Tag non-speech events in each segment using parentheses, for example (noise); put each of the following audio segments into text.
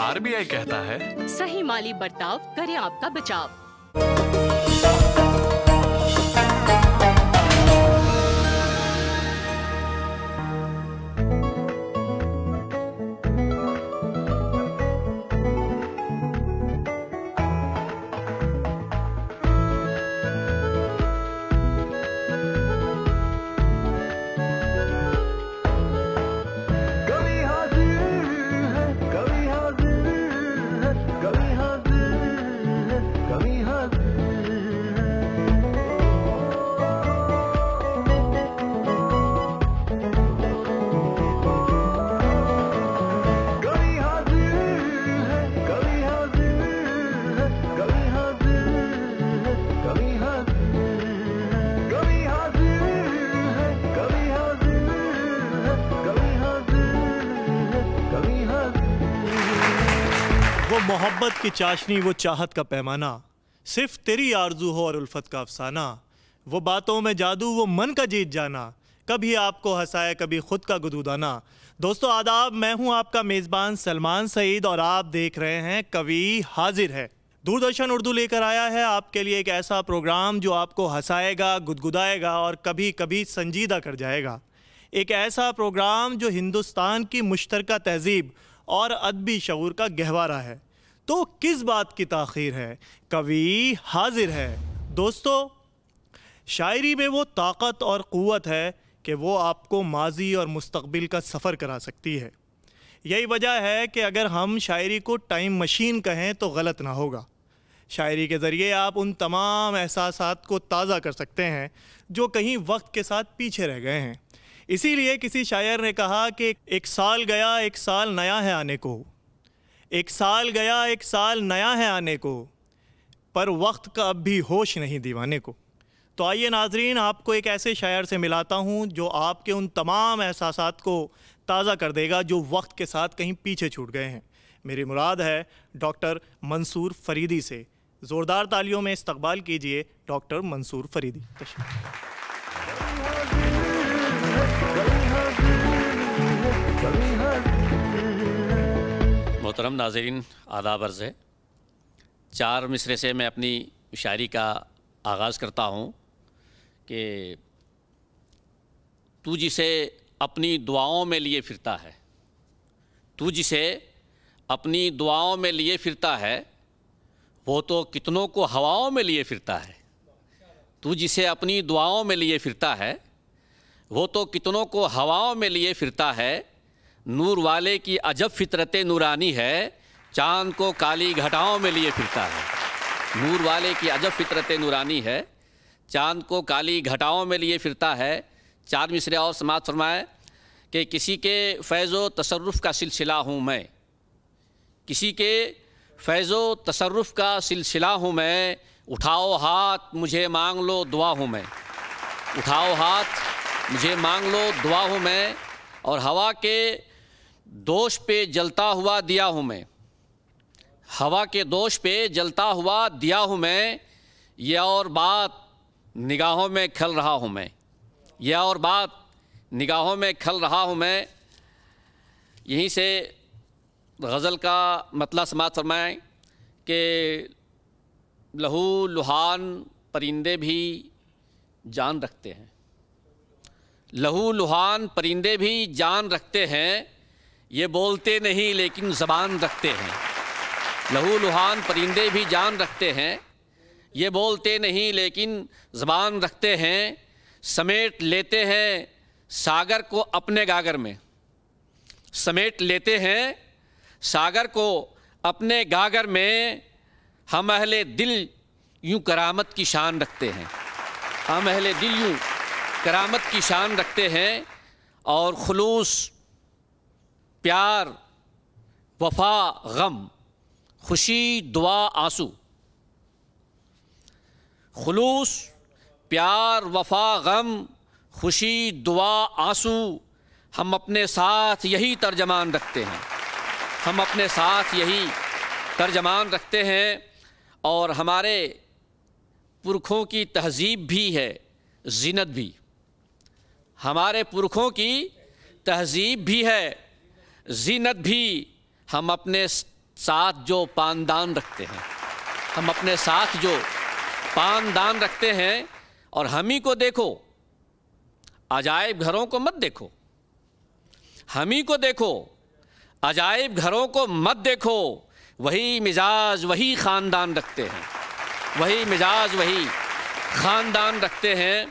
RBI कहता है सही माली बर्ताव करें आपका बचाव मोहब्बत की चाशनी वो चाहत का पैमाना सिर्फ तेरी आरजू हो और उल्फत का अफसाना वो बातों में जादू वो मन का जीत जाना कभी आपको हंसाया कभी खुद का गुदूदाना दोस्तों आदाब मैं हूं आपका मेज़बान सलमान सईद और आप देख रहे हैं कवि हाजिर है दूरदर्शन उर्दू लेकर आया है आपके लिए एक ऐसा प्रोग्राम जो आपको हंसाएगा गुदगुदाएगा और कभी कभी संजीदा कर जाएगा एक ऐसा प्रोग्राम जो हिंदुस्तान की मुश्तरका तहजीब और अदबी शूर का गहवारा है तो किस बात की ताखीर है कवि हाजिर है दोस्तों शायरी में वो ताकत और क़वत है कि वो आपको माजी और मुस्तबिल का सफ़र करा सकती है यही वजह है कि अगर हम शायरी को टाइम मशीन कहें तो गलत ना होगा शायरी के ज़रिए आप उन तमाम एहसास को ताज़ा कर सकते हैं जो कहीं वक्त के साथ पीछे रह गए हैं इसीलिए किसी शायर ने कहा कि एक साल गया एक साल नया है आने को एक साल गया एक साल नया है आने को पर वक्त का अब भी होश नहीं दीवाने को तो आइए नाजरीन आपको एक ऐसे शायर से मिलाता हूँ जो आपके उन तमाम एहसास को ताज़ा कर देगा जो वक्त के साथ कहीं पीछे छूट गए हैं मेरी मुराद है डॉक्टर मंसूर फरीदी से ज़ोरदार तालियों में इस्तबाल कीजिए डॉक्टर मंसूर फरीदी तशरी मोहतरम नाजरीन आदाब अर्ज़ है चार मिसरे से मैं अपनी शायरी का आगाज़ करता हूँ कि तू जिसे अपनी दुआओं में लिए फिरता है तू जिसे अपनी दुआओं में लिए फिरता है वो तो कितनों को हवाओं में लिए फिरता है तू जिसे अपनी दुआओं में लिए फिरता है वो तो कितनों को हवाओं में लिए फिरता है नूर वाले की अजब फितरत नूरानी है चांद को काली घटाओं में लिए फिरता है नूर वाले की अजब फितरत नूरानी है चांद को काली घटाओं में लिए फिरता है चार मिसरे और समात फरमाए कि किसी के फैज़ व का सिलसिला हूँ मैं किसी के फैज़ तसरुफ का सिलसिला हूँ मैं उठाओ हाथ मुझे मांग लो दुआ हूँ मैं उठाओ हाथ मुझे मांग लो दुआ हूँ मैं और हवा के दोष पे जलता हुआ दिया हूँ मैं हवा के दोष पे जलता हुआ दिया हूँ मैं यह और बात निगाहों में खल रहा हूँ मैं यह और बात निगाहों में खल रहा हूँ मैं यहीं से गज़ल का मतला समात फरमाएँ कि लहू लुहान परिंदे भी जान रखते हैं लहू लुहान परिंदे भी जान रखते हैं ये बोलते नहीं लेकिन जबान रखते हैं लहू लुहान परिंदे भी जान रखते हैं ये बोलते नहीं लेकिन जबान रखते हैं समेट लेते हैं सागर को अपने गागर में समेट लेते हैं सागर को अपने गागर में हम अहले दिल यूं करामत की शान रखते हैं हम अहले दिल यूं करामत की शान रखते हैं और खलूस प्यार वफा गम खुशी दुआ आंसू खलूस प्यार वफा गम खुशी दुआ आंसू हम अपने साथ यही तर्जमान रखते हैं हम अपने साथ यही तर्जमान रखते हैं और हमारे पुरखों की तहजीब भी है जीनत भी हमारे पुरखों की तहजीब भी है जीनत भी हम अपने साथ जो पानदान रखते हैं हम अपने साथ जो पानदान रखते हैं और हम ही को देखो अजायब घरों को मत देखो हम ही को देखो अजायब घरों को मत देखो वही मिजाज वही ख़ानदान रखते हैं वही मिजाज वही ख़ानदान रखते हैं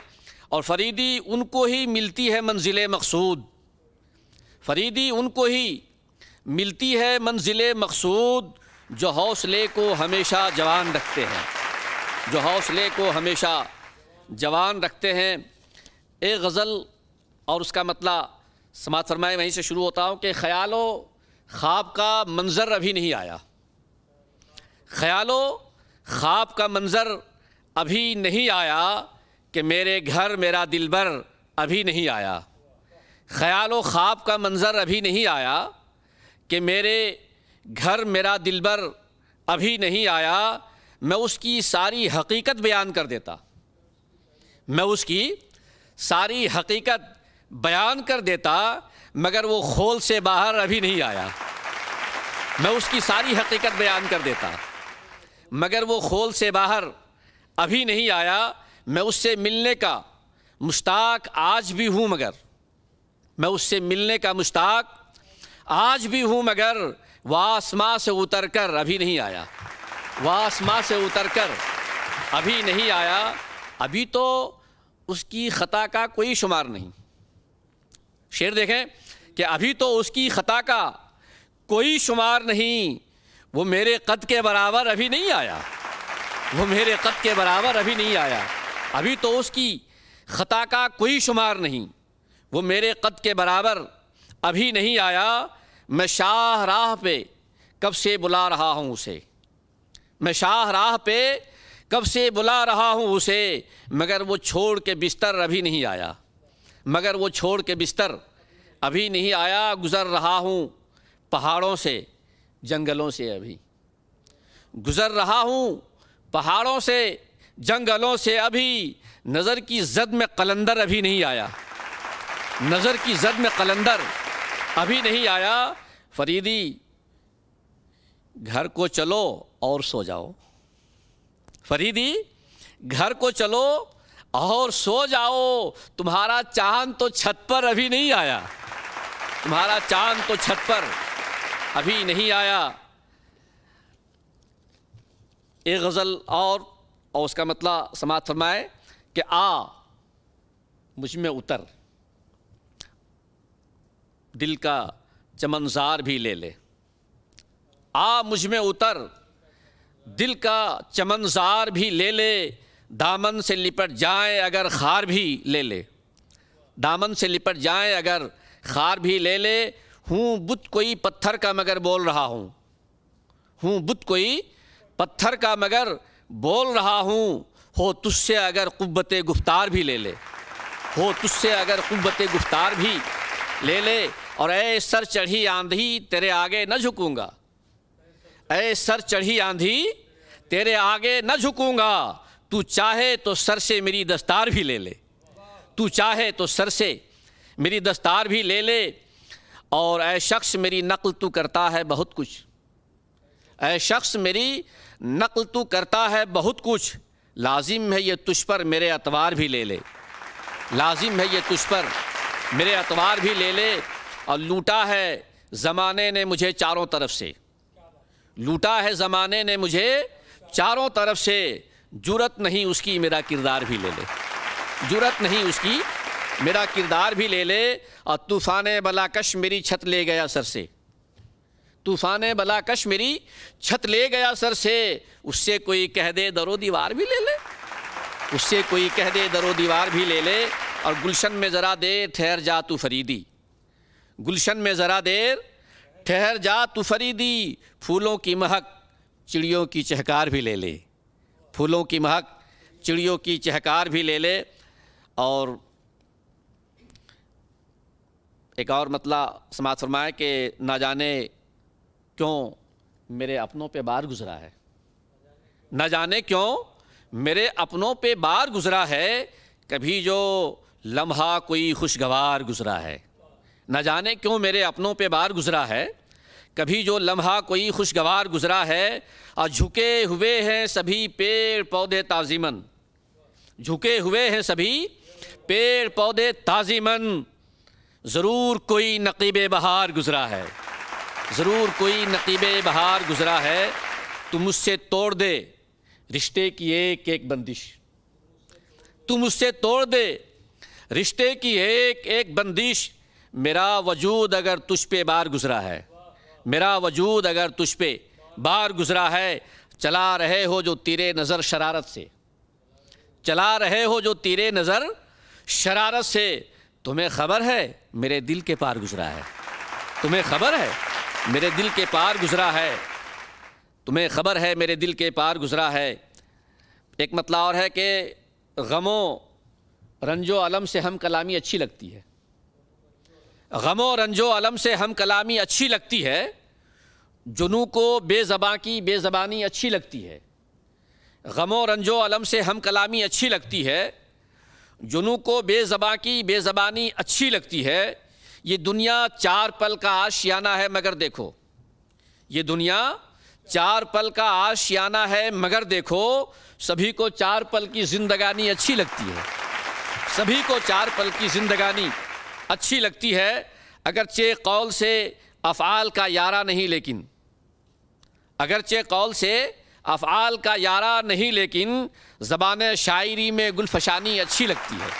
और फरीदी उनको ही मिलती है मंजिल मकसूद फरीदी उनको ही मिलती है मंजिल मकसूद जो हौसले को हमेशा जवान रखते हैं जो हौसले को हमेशा जवान रखते हैं एक गज़ल और उसका मतला समाज फरमाए वहीं से शुरू होता हूँ कि ख्यालो ख्वाब का मंज़र अभी नहीं आया ख्यालो ख्वाब का मंज़र अभी नहीं आया कि मेरे घर मेरा दिलबर अभी नहीं आया ख्याल व ख्वाब का मंज़र अभी नहीं आया कि मेरे घर मेरा दिलबर अभी नहीं आया मैं उसकी सारी हकीकत बयान कर देता मैं उसकी सारी हकीकत बयान कर देता मगर वो खोल से बाहर अभी नहीं आया मैं उसकी सारी हकीकत बयान कर देता मगर वो खोल से बाहर अभी नहीं आया मैं उससे मिलने का मुश्ताक आज भी हूँ मगर मैं उससे मिलने का मुश्ताक आज भी हूँ मगर वासमा से उतर कर अभी नहीं आया वासमा से उतर कर अभी नहीं आया अभी तो उसकी ख़ता का कोई शुमार नहीं शेर देखें कि अभी तो उसकी ख़ता का कोई शुमार नहीं वो मेरे कद के बराबर अभी नहीं आया वो मेरे कद के बराबर अभी नहीं आया अभी तो उसकी ख़ता का कोई शुमार नहीं वो मेरे कद के बराबर अभी नहीं आया मैं शाह राह पे कब से बुला रहा हूँ उसे मैं शाह राह पे कब से बुला रहा हूँ उसे मगर वो छोड़ के बिस्तर अभी नहीं आया मगर वो छोड़ के बिस्तर अभी नहीं आया गुज़र रहा हूँ पहाड़ों से जंगलों से अभी गुज़र रहा हूँ पहाड़ों से जंगलों से अभी नज़र की जद में कलंदर अभी नहीं आया नज़र की जद में कलंदर अभी नहीं आया फरीदी घर को चलो और सो जाओ फरीदी घर को चलो और सो जाओ तुम्हारा चांद तो छत पर अभी नहीं आया तुम्हारा चांद तो छत पर अभी नहीं आया एक गज़ल और और उसका मतलब समाज फरमाए कि आ मुझ में उतर दिल का चमनजार भी ले ले आ मुझ में उतर दिल का चमनजार भी ले ले दामन से लिपट जाए अगर खार भी ले ले दामन से लिपट जाए अगर खार भी ले ले हूँ बुत कोई पत्थर का मगर बोल रहा हूँ हूँ बुत कोई पत्थर का मगर बोल रहा हूँ हो तुझसे अगर कुब्बत गुफ्तार भी ले ले हो तुझसे अगर कुब्बत गुफ्तार भी ले ले और ऐ सर चढ़ी आंधी तेरे आगे न झुकूंगा ऐ सर चढ़ी आंधी तेरे आगे न झुकूंगा तू चाहे तो सर से मेरी दस्तार भी ले ले तू चाहे तो सर से मेरी दस्तार भी ले ले और ऐ शख्स मेरी नकल तू करता है बहुत कुछ ऐ शख्स मेरी नकल तू करता है बहुत कुछ लाजिम है ये तुझ पर मेरे अतवार भी ले ले लाजिम है ये तुझ पर मेरे अतवार भी ले ले और लूटा है ज़माने ने मुझे चारों तरफ से लूटा है ज़माने ने मुझे चारों तरफ से जुरत नहीं उसकी मेरा किरदार भी ले ले जुरत नहीं उसकी मेरा किरदार भी ले ले और तूफ़ान बलाकश मेरी छत ले गया सर से तूफ़ान बलाकश मेरी छत ले गया सर से उससे कोई कह दे दरो दीवार भी ले ले उससे कोई कह दे दरो दीवार भी ले ले और गुलशन में ज़रा दे ठहर जा तू फरीदी गुलशन में ज़रा देर ठहर जा तू फरीदी फूलों की महक चिड़ियों की चहकार भी ले ले फूलों की महक चिड़ियों की चहकार भी ले ले और एक और मतला समाज फरमाए कि ना जाने क्यों मेरे अपनों पे बार गुजरा है ना जाने क्यों मेरे अपनों पे बार गुजरा है कभी जो लम्हा कोई खुशगवार गुजरा है न जाने क्यों मेरे अपनों पे बार गुज़रा है कभी जो लम्हा कोई खुशगवार गुज़रा है और झुके हुए हैं सभी पेड़ पौधे ताजीमन झुके हुए हैं सभी पेड़ पौधे ताजीमन ज़रूर कोई नकीब बहार गुज़रा है ज़रूर कोई नकीब बहार गुज़रा है तुम मुझसे तोड़ दे रिश्ते की एक एक बंदिश तुम मुझसे तोड़ दे रिश्ते की एक एक बंदिश मेरा वजूद अगर तुझ पे बार गुजरा है मेरा वजूद अगर तुझ पे बार गुजरा है चला रहे हो जो तेरे नज़र शरारत से चला रहे हो जो तेरे नज़र शरारत से तुम्हें खबर है मेरे दिल के पार गुजरा है तुम्हें खबर है मेरे दिल के पार गुजरा है तुम्हें खबर है मेरे दिल के पार गुजरा है एक मतला और है कि गमों रंजो आलम से हम कलामी अच्छी लगती है गमो रंजो अलम से हम कलामी अच्छी लगती है जुनू को बेजबा की बेज़बानी अच्छी लगती है गमो रंजो अलम से हम कलामी अच्छी लगती है जुनू को बेजबा की बेज़बानी अच्छी लगती है ये दुनिया चार पल का आशियाना है मगर देखो ये दुनिया चार पल का आशियाना है मगर देखो सभी को चार पल की जिंदगानी अच्छी लगती है सभी को चार पल की जिंदगानी अच्छी लगती है अगरचे कौल से अफ़ाल का यारा नहीं लेकिन अगरचे कौल से अफ़ाल का यारा नहीं लेकिन ज़बान शायरी में गुलफशानी अच्छी लगती है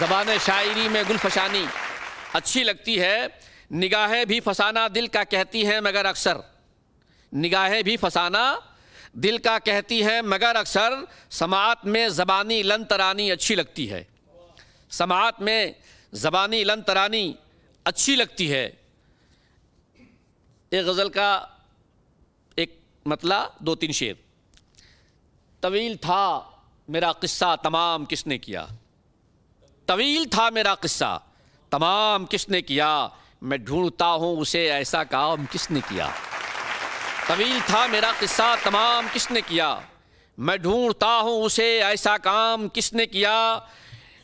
ज़बान शायरी में गुलफशानी अच्छी लगती है निगाहें भी फसाना दिल का कहती हैं मगर अक्सर निगाहें भी फसाना दिल का कहती हैं मगर अक्सर समात में ज़बानी लन तरानी अच्छी लगती है समात में ज़बानी लन तरानी अच्छी लगती है एक गज़ल का एक मतला दो तीन शेर तवील था मेरा किस्सा तमाम किसने किया तवील था मेरा किस्सा तमाम किसने किया मैं ढूंढता हूँ उसे ऐसा काम किसने किया तवील था मेरा किस्सा तमाम किसने किया मैं ढूंढता हूँ उसे ऐसा काम किसने किया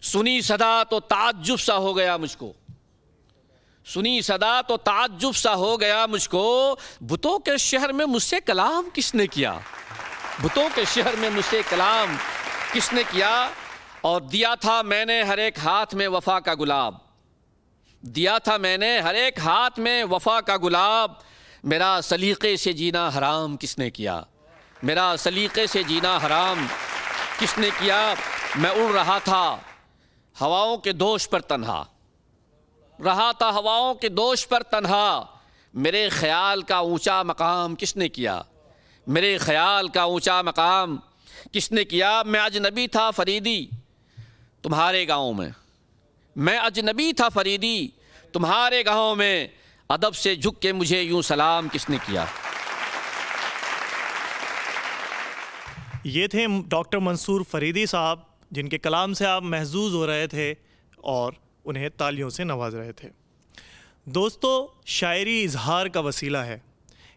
सुनी सदा तो ताज्जुब सा हो गया मुझको सुनी सदा तो ताज्जुब सा हो गया मुझको बुतों के शहर में मुझसे कलाम किसने किया बुतों के शहर में मुझसे कलाम किसने किया और दिया था मैंने हर एक हाथ में वफा का गुलाब दिया था मैंने हर एक हाथ में वफा का गुलाब मेरा सलीक़े से जीना हराम किसने किया मेरा सलीक़े से जीना हराम किसने किया मैं उड़ रहा था हवाओं के दोष पर तन्हा रहा था हवाओं के दोष पर तन्हा मेरे ख्याल का ऊंचा मकाम किसने किया मेरे ख्याल का ऊंचा मकाम किसने किया मैं अजनबी था फरीदी तुम्हारे गांव में मैं अजनबी था फरीदी तुम्हारे गांव में अदब से झुक के मुझे यूं सलाम किसने किया ये थे डॉक्टर मंसूर फरीदी साहब जिनके कलाम से आप महजूज हो रहे थे और उन्हें तालियों से नवाज रहे थे दोस्तों शायरी इजहार का वसीला है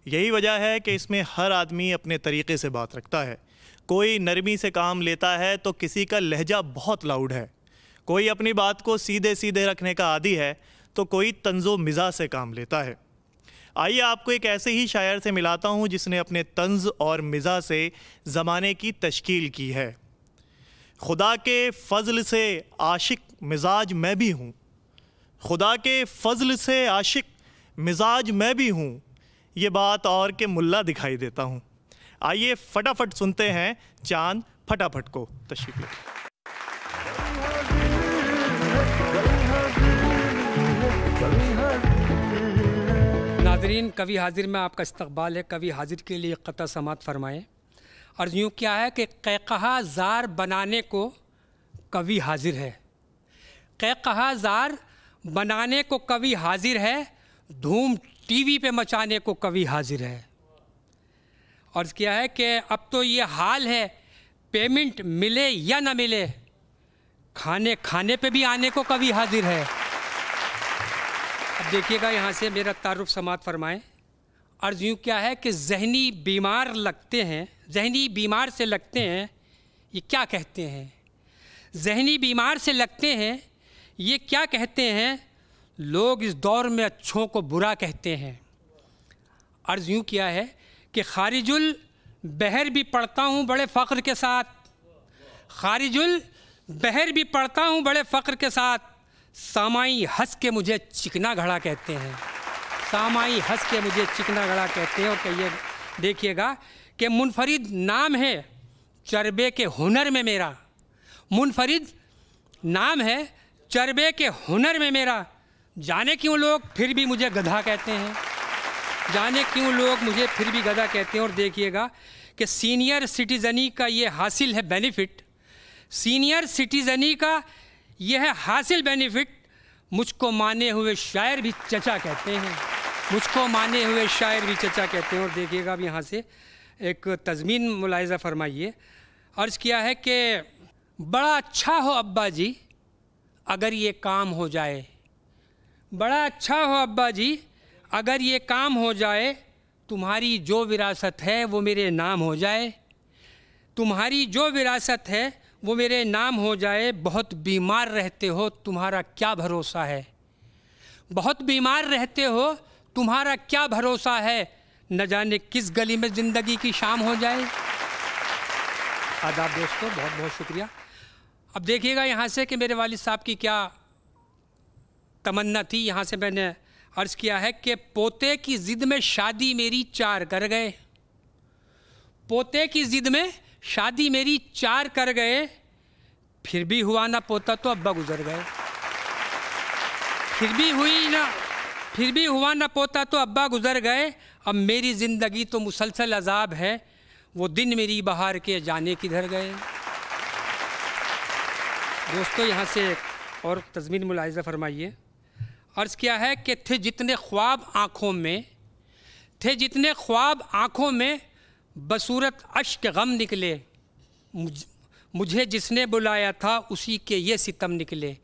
यही वजह है कि इसमें हर आदमी अपने तरीके से बात रखता है कोई नरमी से काम लेता है तो किसी का लहजा बहुत लाउड है कोई अपनी बात को सीधे सीधे रखने का आदि है तो कोई तंजो मिज़ा से काम लेता है आइए आपको एक ऐसे ही शायर से मिलाता हूँ जिसने अपने तंज और मिज़ा से ज़माने की तश्कील की है खुदा के फ़ज़ल से आशिक मिजाज मैं भी हूँ खुदा के फ़ज़ल से आशिक मिजाज मैं भी हूँ ये बात और के मुल्ला दिखाई देता हूँ आइए फटाफट सुनते हैं चांद फटाफट को तशरीफ नाजरीन कवि हाजिर में आपका इस्तबाल है कवि हाजिर के लिए कत समात फरमाएँ और यूँ क्या है कि कैकहा जार बनाने को कवि हाजिर है कैकहा जार बनाने को कवि हाजिर है धूम टीवी पे मचाने को कवि हाजिर है और क्या है कि अब तो ये हाल है पेमेंट मिले या ना मिले खाने खाने पे भी आने को कवि हाजिर है अब देखिएगा यहाँ से मेरा तारुफ समात फरमाएं अर्ज़ यूँ क्या है कि जहनी बीमार लगते हैं जहनी बीमार से लगते हैं ये क्या कहते हैं जहनी बीमार से लगते हैं ये क्या कहते हैं लोग इस दौर में अच्छों को बुरा कहते हैं अर्ज़ यूँ किया है कि खारिजुल बहर भी पढ़ता हूँ बड़े फ़ख्र के साथ खारिजुल बहर भी पढ़ता हूँ बड़े फ़ख्र के साथ सामाई हंस के मुझे चिकना घड़ा कहते हैं सामाई हंस के मुझे चिकना गड़ा कहते हैं और कहिए देखिएगा कि मुनफरिद नाम है चरबे के हुनर में मेरा मुनफरिद नाम है चरबे के हुनर में मेरा जाने क्यों लोग फिर भी मुझे गधा कहते हैं जाने क्यों लोग मुझे फिर भी गधा कहते हैं और देखिएगा कि सीनियर सिटीज़नी का ये हासिल है बेनिफिट सीनियर सिटीज़नी का यह हासिल बेनिफिट मुझको माने हुए शायर भी चचा कहते हैं मुझको माने हुए शायर भी चचा कहते हैं और देखिएगा अब यहाँ से एक तजमीन मुलायजा फरमाइए अर्ज़ किया है कि बड़ा अच्छा हो अब्बा जी अगर ये काम हो जाए बड़ा अच्छा हो अब्बा जी अगर ये काम हो जाए तुम्हारी जो विरासत है वो मेरे नाम हो जाए तुम्हारी जो विरासत है वो मेरे नाम हो जाए बहुत बीमार रहते हो तुम्हारा क्या भरोसा है बहुत बीमार रहते हो तुम्हारा क्या भरोसा है न जाने किस गली में ज़िंदगी की शाम हो जाए आदाब दोस्तों बहुत बहुत शुक्रिया अब देखिएगा यहाँ से कि मेरे वालिद साहब की क्या तमन्ना थी यहाँ से मैंने अर्ज़ किया है कि पोते की ज़िद में शादी मेरी चार कर गए पोते की ज़िद में शादी मेरी चार कर गए फिर भी हुआ ना पोता तो अब्बा गुजर गए फिर भी हुई ना फिर भी हुआ ना पोता तो अब्बा गुजर गए अब मेरी ज़िंदगी तो मुसलसल अजाब है वो दिन मेरी बाहर के जाने किधर गए दोस्तों यहाँ से एक और तजमीन मुलायजा फरमाइए अर्ज़ किया है कि थे जितने ख्वाब आँखों में थे जितने ख्वाब आँखों में बसूरत अश्क गम निकले मुझ, मुझे जिसने बुलाया था उसी के ये सितम निकले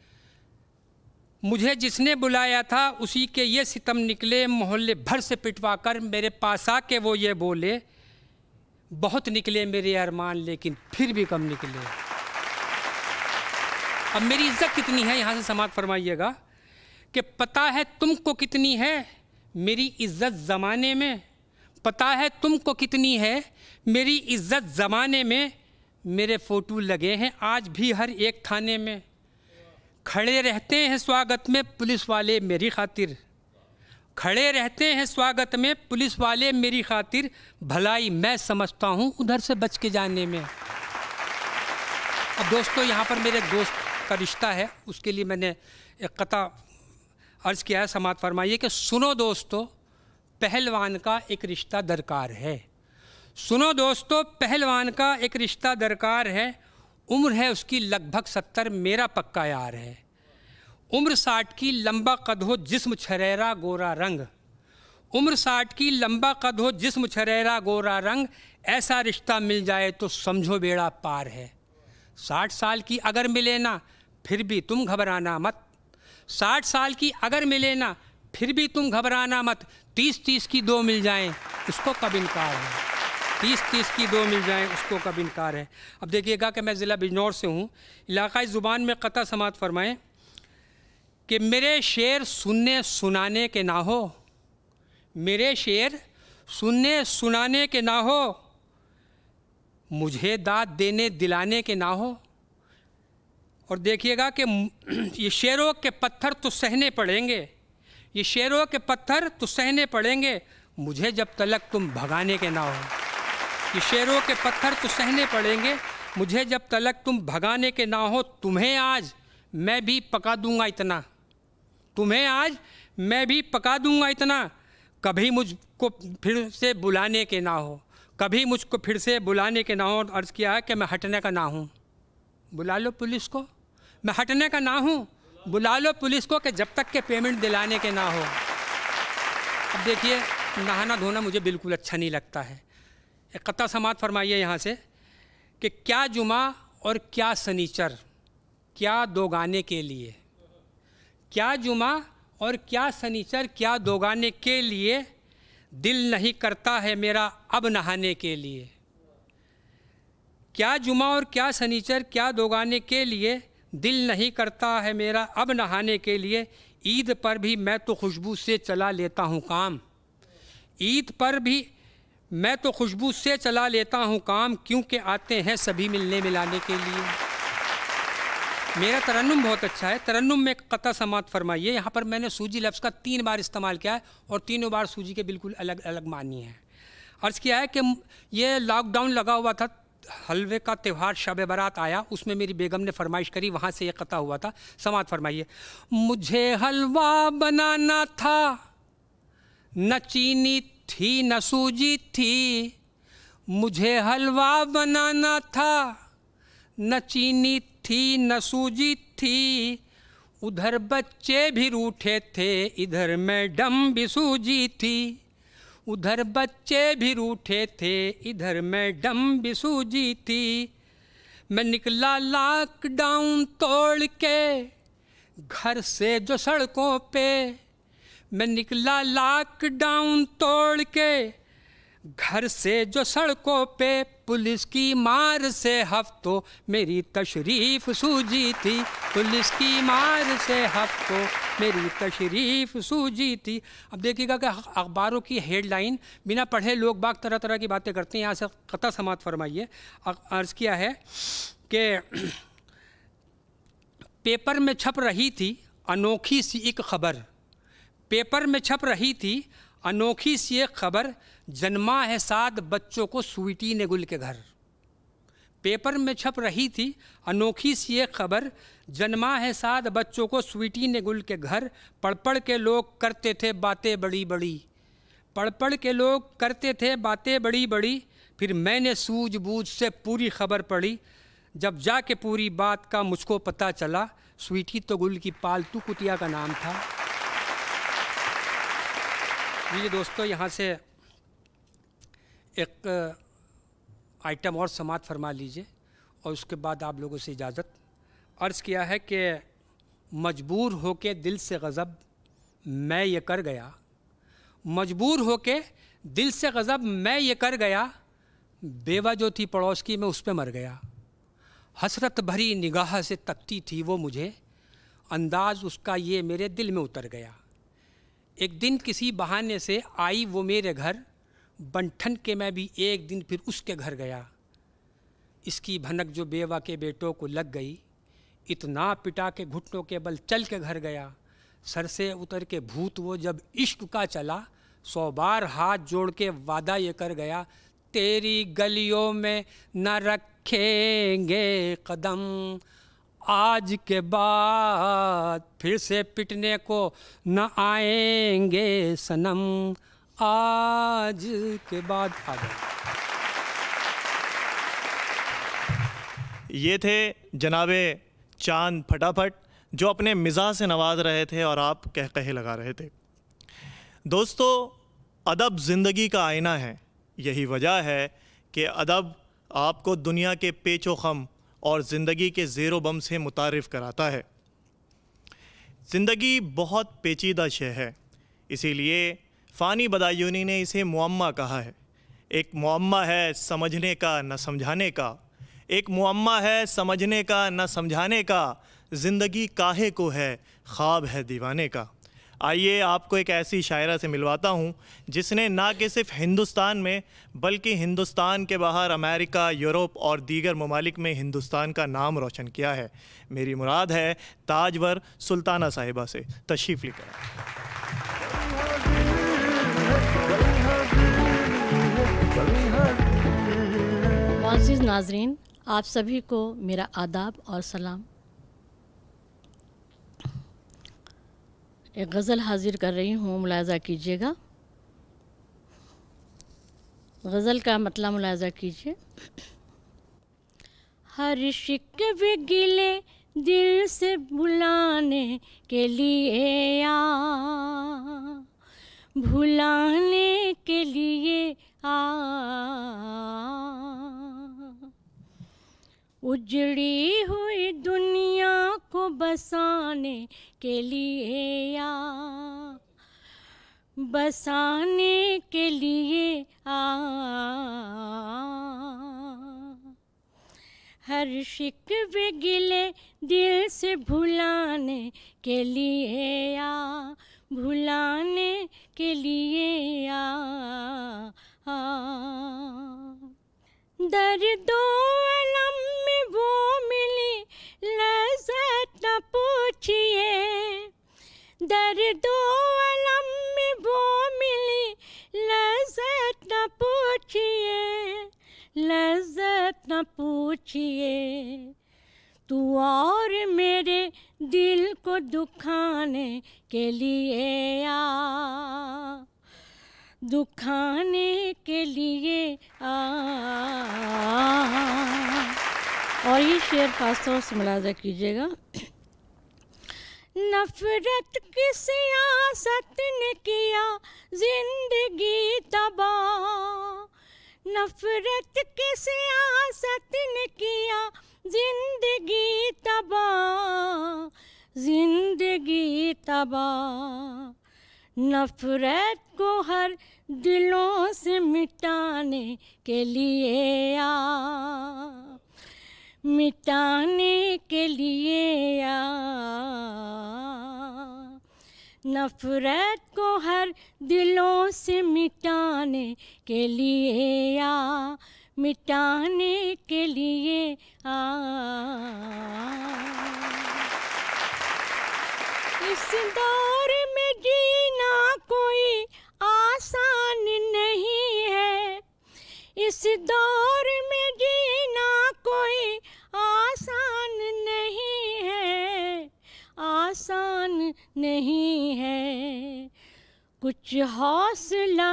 मुझे जिसने बुलाया था उसी के ये सितम निकले मोहल्ले भर से पिटवा कर मेरे पास आके वो ये बोले बहुत निकले मेरे अरमान लेकिन फिर भी कम निकले अब मेरी इज्जत कितनी है यहाँ से समाप्त फरमाइएगा कि पता है तुमको कितनी है मेरी इज्जत ज़माने में पता है तुमको कितनी है मेरी इज्जत ज़माने में मेरे फ़ोटो लगे हैं आज भी हर एक थाने में खड़े रहते हैं स्वागत में पुलिस वाले मेरी खातिर खड़े रहते हैं स्वागत में पुलिस वाले मेरी खातिर भलाई मैं समझता हूँ उधर से बच के जाने में अब दोस्तों यहाँ पर मेरे दोस्त का रिश्ता है उसके लिए मैंने एक कथा अर्ज़ किया है समात फरमाइए कि सुनो दोस्तों पहलवान का एक रिश्ता दरकार है सुनो दोस्तों पहलवान का एक रिश्ता दरकार है उम्र है उसकी लगभग सत्तर मेरा पक्का यार है उम्र साठ की लंबा कद हो जिस्म छरेरा गोरा रंग उम्र साठ की लंबा कद हो जिस्म छरेरा गोरा रंग ऐसा रिश्ता मिल जाए तो समझो बेड़ा पार है साठ साल की अगर मिले ना फिर भी तुम घबराना मत साठ साल की अगर मिले ना फिर भी तुम घबराना मत तीस तीस की दो मिल जाएं इसको कब इनकार है तीस तीस की दो मिल जाएँ उसको कब इनकार है अब देखिएगा कि मैं ज़िला बिजनौर से हूँ इलाक़ाई ज़ुबान में क़ा समात फरमाएँ कि मेरे शेर सुनने सुनाने के ना हो मेरे शेर सुनने सुनाने के ना हो मुझे दाद देने दिलाने के ना हो और देखिएगा कि (clears throat) ये शेरों के पत्थर तो सहने पड़ेंगे ये शेरों के पत्थर तो सहने पड़ेंगे मुझे जब तलक तुम भगाने के ना हो कि शेरों के पत्थर तो सहने पड़ेंगे मुझे जब तलक तुम भगाने के ना हो तुम्हें आज मैं भी पका दूंगा इतना तुम्हें आज मैं भी पका दूंगा इतना कभी मुझको फिर से बुलाने के ना हो कभी मुझको फिर से बुलाने के ना हो अर्ज़ किया है कि मैं हटने का ना हूँ बुला लो पुलिस को मैं हटने का ना हूँ बुला लो पुलिस को कि जब तक के पेमेंट दिलाने के ना हो अब देखिए नहाना धोना मुझे बिल्कुल अच्छा नहीं लगता है एक कत्ता समात फरमाइए यहाँ से कि क्या जुमा और क्या सनीचर क्या दोगाने के लिए क्या जुमा और क्या सनीचर क्या दोगाने के लिए दिल नहीं करता है मेरा अब नहाने के लिए क्या जुमा और क्या सनीचर क्या दोगाने के लिए दिल नहीं करता है मेरा अब नहाने के लिए ईद पर भी मैं तो खुशबू से चला लेता हूँ काम ईद पर भी मैं तो खुशबू से चला लेता हूँ काम क्योंकि आते हैं सभी मिलने मिलाने के लिए मेरा तरन्नुम बहुत अच्छा है तरन्नुम में कता समात फरमाइए यहाँ पर मैंने सूजी लफ्ज़ का तीन बार इस्तेमाल किया है और तीनों बार सूजी के बिल्कुल अलग अलग मानी है अर्ज़ किया है कि ये लॉकडाउन लगा हुआ था हलवे का त्यौहार शब बरात आया उसमें मेरी बेगम ने फरमाइश करी वहाँ से ये कता हुआ था समात फरमाइए मुझे हलवा बनाना था न चीनी थी न सूजी थी मुझे हलवा बनाना था न चीनी थी न सूजी थी उधर बच्चे भी रूठे थे इधर मैडम भी सूजी थी उधर बच्चे भी रूठे थे इधर मैडम भी सूजी थी मैं निकला लॉकडाउन तोड़ के घर से जो सड़कों पे मैं निकला लॉकडाउन तोड़ के घर से जो सड़कों पे पुलिस की मार से हफ्तों मेरी तशरीफ सूझी थी पुलिस की मार से हफ्तों मेरी तशरीफ सूझी थी अब देखिएगा कि अखबारों की हेडलाइन बिना पढ़े लोग बाग तरह तरह की बातें करते हैं यहाँ से कथा समात फरमाइए अर्ज़ किया है कि (clears throat) पेपर में छप रही थी अनोखी सी एक खबर पेपर में छप रही थी अनोखी सी एक खबर जन्मा है सात बच्चों को स्वीटी ने गुल के घर पेपर में छप रही थी अनोखी सी एक खबर जन्मा है सात बच्चों को स्वीटी ने गुल के घर पढ़ पढ़ के लोग करते थे बातें बड़ी बड़ी पढ़ पढ़ के लोग करते थे बातें बड़ी बड़ी फिर मैंने सूझबूझ से पूरी खबर पढ़ी जब जाके पूरी बात का मुझको पता चला स्वीटी तो गुल की पालतू कुतिया का नाम था जी दोस्तों यहाँ से एक आइटम और समात फरमा लीजिए और उसके बाद आप लोगों से इजाज़त अर्ज़ किया है कि मजबूर हो के दिल से गज़ब मैं ये कर गया मजबूर हो के दिल से गज़ब मैं ये कर गया बेवा जो थी पड़ोस की मैं उस पर मर गया हसरत भरी निगाह से तकती थी वो मुझे अंदाज़ उसका ये मेरे दिल में उतर गया एक दिन किसी बहाने से आई वो मेरे घर बंठन के मैं भी एक दिन फिर उसके घर गया इसकी भनक जो बेवा के बेटों को लग गई इतना पिटा के घुटनों के बल चल के घर गया सर से उतर के भूत वो जब इश्क का चला सौ बार हाथ जोड़ के वादा ये कर गया तेरी गलियों में न रखेंगे कदम आज के बाद फिर से पिटने को न आएंगे सनम आज के बाद आ गए ये थे जनाबे चांद फटाफट जो अपने मिजाज से नवाज रहे थे और आप कह कहे लगा रहे थे दोस्तों अदब ज़िंदगी का आईना है यही वजह है कि अदब आपको दुनिया के पेचो खम और ज़िंदगी के ज़ेरो बम से मुतारफ़ कराता है ज़िंदगी बहुत पेचीदा शे है इसीलिए फ़ानी बदायूनी ने इसे मुआमा कहा है एक मुआमा है समझने का न समझाने का एक मुआमा है समझने का न समझाने का ज़िंदगी काहे को है ख्वाब है दीवाने का आइए आपको एक ऐसी शायरा से मिलवाता हूँ जिसने ना कि सिर्फ हिंदुस्तान में बल्कि हिंदुस्तान के बाहर अमेरिका यूरोप और दीगर ममालिक में हिंदुस्तान का नाम रोशन किया है मेरी मुराद है ताजवर सुल्ताना साहिबा से तशीफ लिखा नाजरीन आप सभी को मेरा आदाब और सलाम एक गज़ल हाजिर कर रही हूँ मुलाजा कीजिएगा गज़ल का मतलब मुलाजा कीजिए हर शिकवे गिले दिल से बुलाने के लिए आ भुलाने के लिए आ उजड़ी हुई दुनिया को बसाने के लिए आ बसाने के लिए आ हर शिकवे गिले दिल से भुलाने के लिए आ भुलाने के लिए आ, आ दर्दों अलम वो मिली लजत न पूछिए दर दो में वो मिली लजत न पूछिए लजत न पूछिए तू और मेरे दिल को दुखाने के लिए आ दुखाने के लिए आ और ये शेर ख़ास तौर से मुलाजा कीजिएगा नफरत किसी आसत ने किया जिंदगी तबाह नफरत किसी आसत ने किया जिंदगी तबाह जिंदगी तबाह नफरत को हर दिलों से मिटाने के लिए आ मिटाने के लिए आ नफरत को हर दिलों से मिटाने के लिए आ मिटाने के लिए आ इस दौर में जीना कोई आसान नहीं है इस दौर में जीना कोई नहीं है कुछ हौसला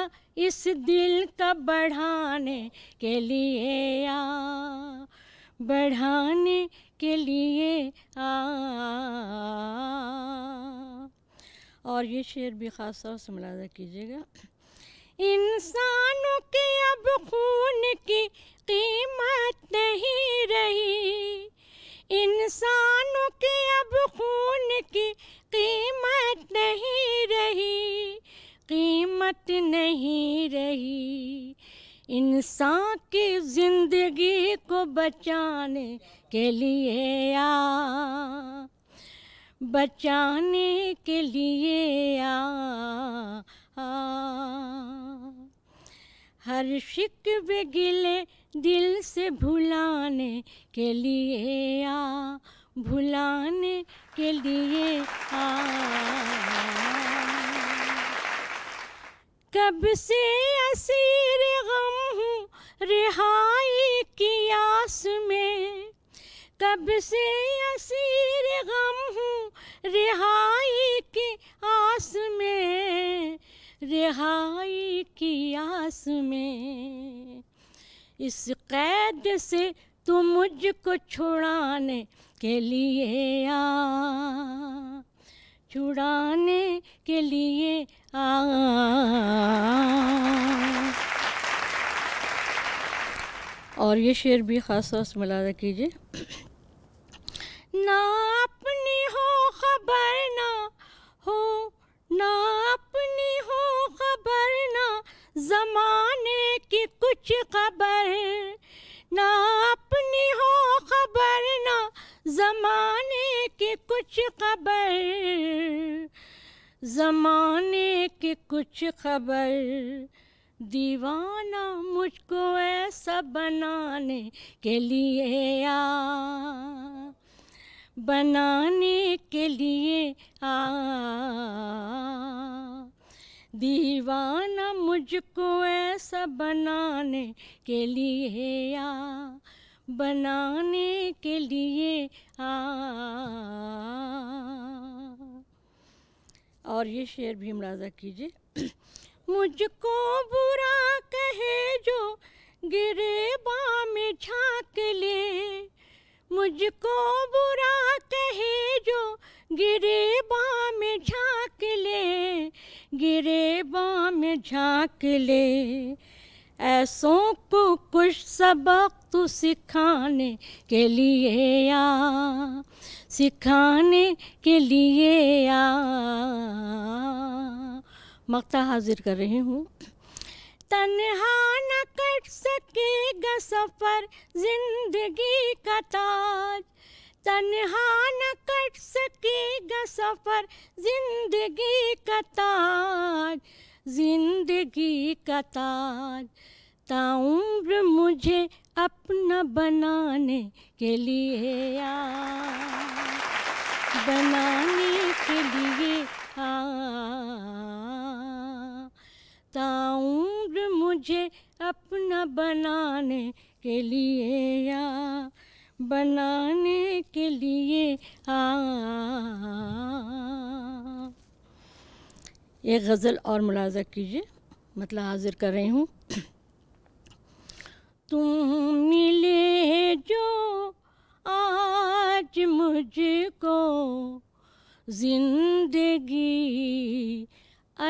इस दिल का बढ़ाने के लिए आ बढ़ाने के लिए आ और ये शेर भी ख़ास तौर से मुलाजा कीजिएगा इंसानों के अब खून की कीमत नहीं रही इंसानों के अब खून की कीमत नहीं रही कीमत नहीं रही इंसान की ज़िंदगी को बचाने के लिए आ बचाने के लिए आ, आ हर शिक बिगिले दिल से भुलाने के लिए आ भुलाने के लिए कब से असीर गम हूँ रिहाई की आस में कब से असीर गम हूँ रिहाई की आस में रिहाई की आस में इस कैद से तू मुझको छुड़ाने के लिए आ छुड़ाने के लिए आ और ये शेर भी ख़ास तौर से कीजिए कुछ खबर दीवाना मुझको ऐसा बनाने के लिए आ बनाने के लिए आ दीवाना मुझको ऐसा बनाने के लिए आ बनाने के लिए आ और ये शेर भीम राजा कीजिए (clears throat) मुझको बुरा कहे जो गिरे बाम झाँक ले मुझको बुरा कहे जो गिरे बाम झाँक ले गिरे बाम झाँक ले ऐसों को कुछ सबक तो सिखाने के लिए आ सिखाने के लिए आ मक्ता हाजिर कर रही हूँ तन्हा न कट सकेगा सफ़र जिंदगी का ताज तन्हा न कट सकेगा सफ़र जिंदगी का ताज जिंदगी का ताज आता उम्र मुझे अपना बनाने के लिए आ बनाने के लिए आता उम्र मुझे अपना बनाने के लिए या बनाने के लिए आ एक गज़ल और मुलाजा कीजिए मतलब हाजिर कर रही हूँ तुम मिले जो आज मुझको जिंदगी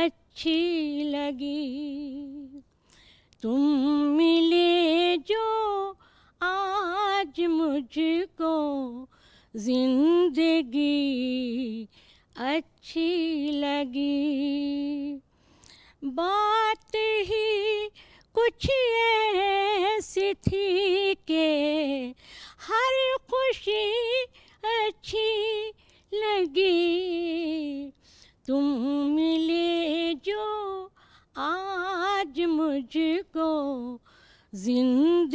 अच्छी लगी तुम मिले जो आज मुझको जिंदगी अच्छी लगी बात ही कुछ ऐसी थी के हर खुशी अच्छी लगी तुम मिले जो आज मुझको जिंदगी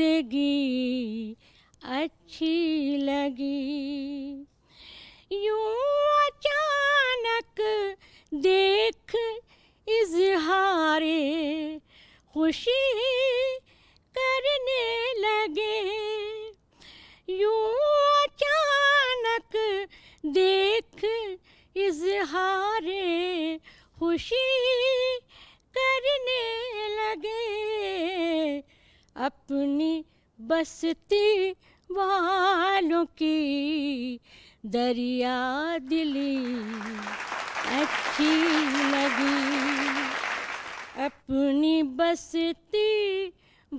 अच्छी लगी यूं अचानक देख इजहारे खुशी करने लगे यू अचानक देख इजहारे खुशी करने लगे अपनी बसती वालों की दरिया दिली अच्छी लगी अपनी बसती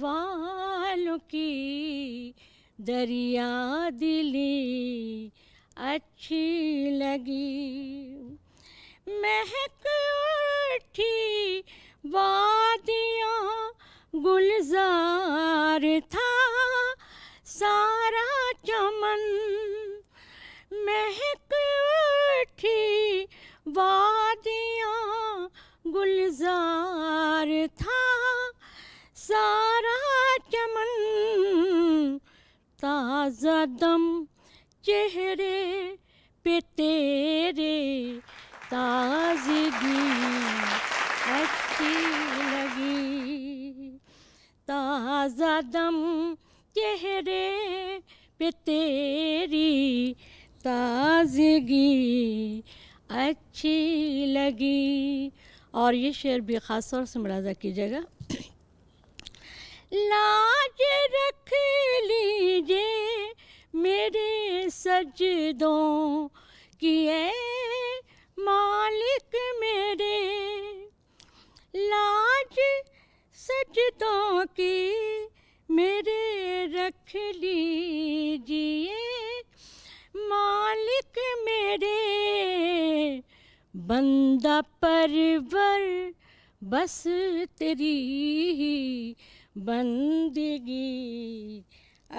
वालों की दरिया दिली अच्छी लगी महक उठी वादियाँ गुलजार था सारा चमन महक उठी वादी गुलजार था सारा चमन ताज़ा दम चेहरे पे तेरे ताजगी अच्छी लगी ताज़ा दम चेहरे पे तेरी ताजगी अच्छी लगी और ये शेर भी ख़ास तौर से मुरादा कीजिएगा लाज रख लीजिए मेरे सजदों किए मालिक मेरे लाज सजदों की मेरे रख लीजिए मालिक मेरे बंदा परवर बस तेरी ही बंदगी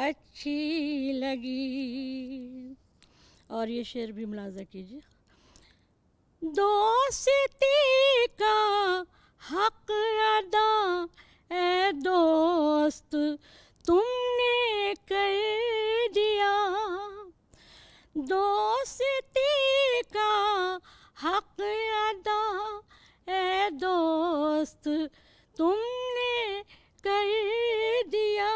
अच्छी लगी और ये शेर भी मुलाजा कीजिए दोस्ती का हक अदा ए दोस्त तुमने कह दिया दोस्त दोस्त तुमने कर दिया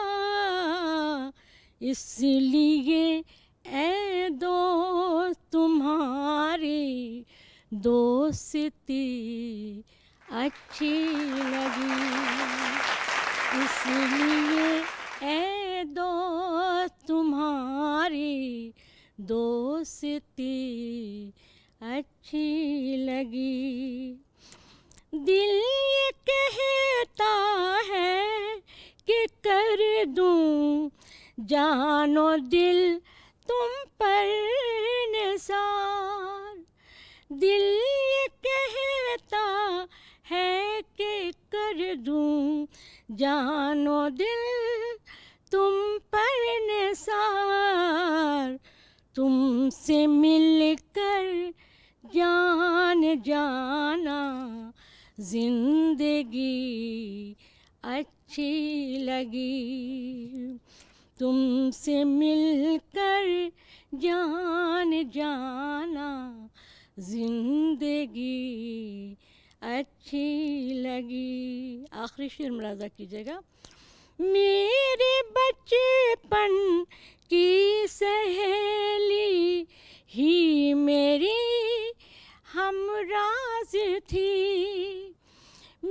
इसलिए ए दोस्त तुम्हारी दोस्ती अच्छी लगी इसलिए ए दोस्त तुम्हारी दोस्ती अच्छी लगी दिल ये कहता है कि कर दूं जानो दिल तुम पर निसार दिल ये कहता है कि कर दूं जानो दिल तुम पर निसार तुमसे मिलकर जान जाना जिंदगी अच्छी लगी तुमसे मिलकर जान जाना जिंदगी अच्छी लगी आखिरी शेर मुरादा कीजिएगा मेरे बचपन की सहेली ही मेरी हमराज थी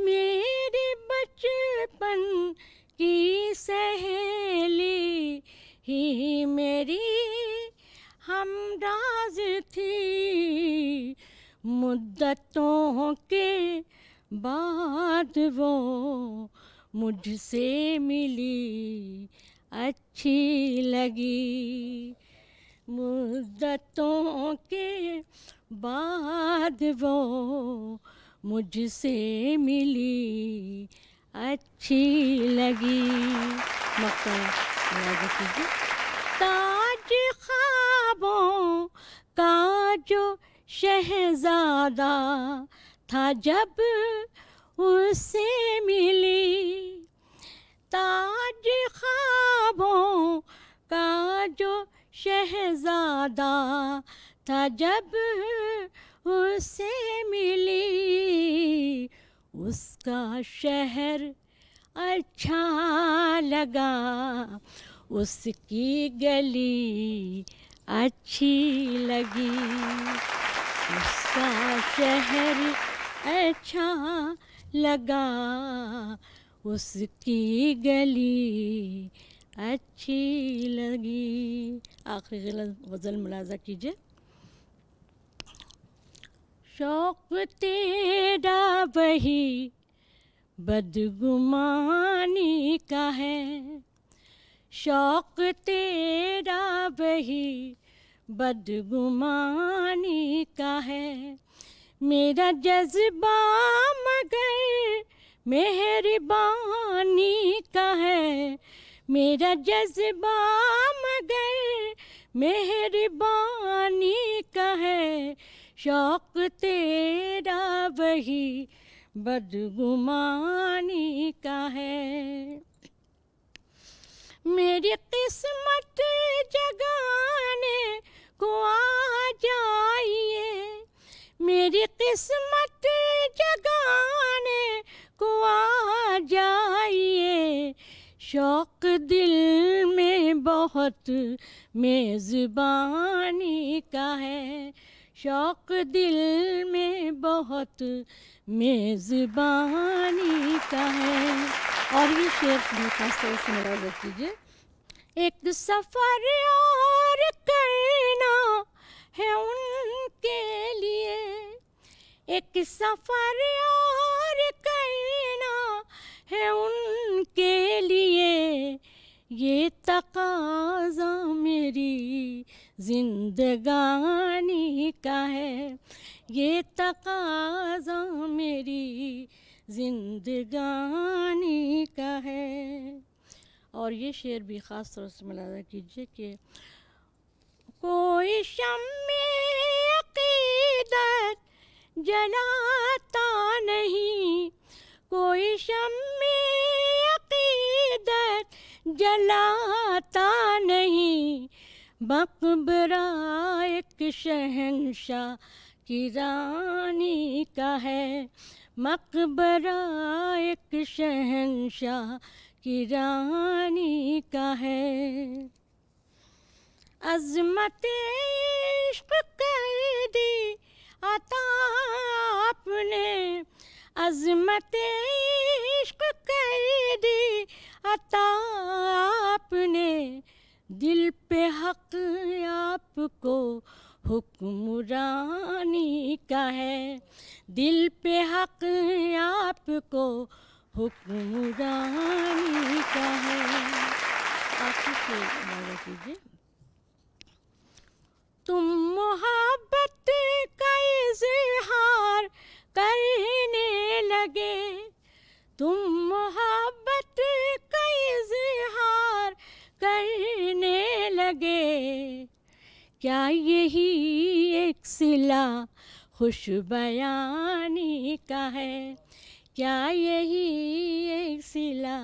मेरे बचपन की सहेली ही मेरी हमराज थी मुद्दतों के बाद वो मुझसे मिली अच्छी लगी मुद्दतों के बाद वो मुझसे मिली अच्छी लगी मक्का ताज ख्वाबों का जो शहजादा था जब उससे मिली ताज ख्वाबों का जो शहजादा था जब उसे मिली उसका शहर अच्छा लगा उसकी गली अच्छी लगी उसका शहर अच्छा लगा उसकी गली अच्छी लगी आखिरी गजल मुलाजा कीजिए शौक तेरा वही बदगुमानी का है शौक तेरा वही बदगुमानी का है मेरा जज्बा मगर मेहरबानी का है मेरा जज्बा मगर मेहरबानी का है शौक तेरा वही बदगुमानी का है मेरी किस्मत जगाने को आ जाइए मेरी किस्मत जगाने को आ जाइए शौक दिल में बहुत मेज़बानी का है शौक दिल में बहुत मेज़बानी का है और ये शेर भी से मेरा कीजिए एक सफ़र और करना है उनके लिए एक सफ़र और करना है उनके लिए ये तकाजा मेरी जिंदगानी का है ये तकाजा मेरी जिंदगानी का है और ये शेर भी ख़ास तौर से मिलादा कीजिए कि कोई शम्मे अकीदत जलाता नहीं कोई शम्मे अकीदत जलाता नहीं मकबरा एक शहनशाह की रानी का है मकबरा एक शहनशाह की रानी का है अजमत इश्क कर दी अता आपने अजमत इश्क कर दी अता आपने दिल पे हक आपको हुक्मरानी का है दिल पे हक आपको हुक्मरानी का है आप कीजिए तुम मोहब्बत का इजहार करने लगे तुम मोहब्बत का इजहार करने लगे क्या यही एक सिला खुश बयानी का है क्या यही एक सिला